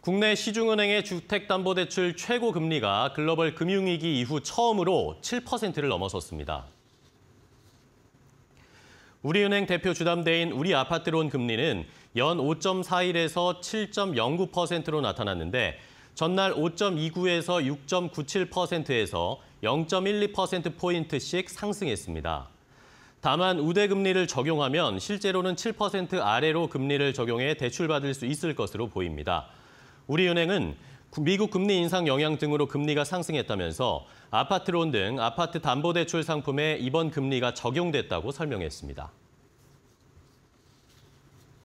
국내 시중은행의 주택담보대출 최고 금리가 글로벌 금융위기 이후 처음으로 7%를 넘어섰습니다. 우리은행 대표 주담대인 우리아파트론 금리는 연 5.41에서 7.09%로 나타났는데 전날 5.29에서 6.97%에서 0.12%포인트씩 상승했습니다. 다만 우대금리를 적용하면 실제로는 7% 아래로 금리를 적용해 대출받을 수 있을 것으로 보입니다. 우리은행은 미국 금리 인상 영향 등으로 금리가 상승했다면서 아파트론 등 아파트 담보대출 상품에 이번 금리가 적용됐다고 설명했습니다.